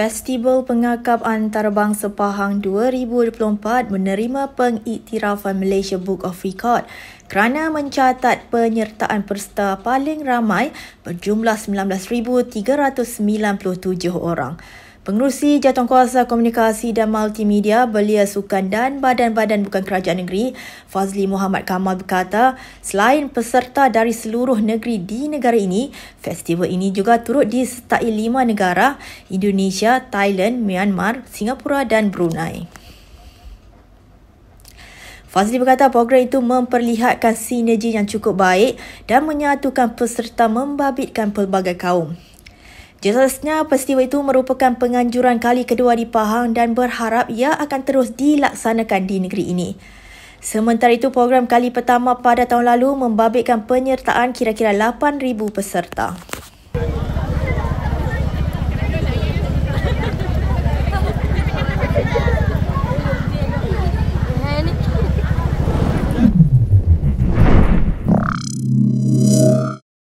Festival Pengakap Antarabangsa Pahang 2024 menerima pengiktirafan Malaysia Book of Record kerana mencatat penyertaan peserta paling ramai berjumlah 19,397 orang. Pengerusi Jawatankuasa Komunikasi dan Multimedia Belia Sukan dan Badan-Badan Bukan Kerajaan Negeri Fazli Muhammad Kamal berkata selain peserta dari seluruh negeri di negara ini festival ini juga turut disertai lima negara Indonesia, Thailand, Myanmar, Singapura dan Brunei. Fazli berkata program itu memperlihatkan sinergi yang cukup baik dan menyatukan peserta membabitkan pelbagai kaum. Jelasnya, peristiwa itu merupakan penganjuran kali kedua di Pahang dan berharap ia akan terus dilaksanakan di negeri ini. Sementara itu, program kali pertama pada tahun lalu membabitkan penyertaan kira-kira 8,000 peserta.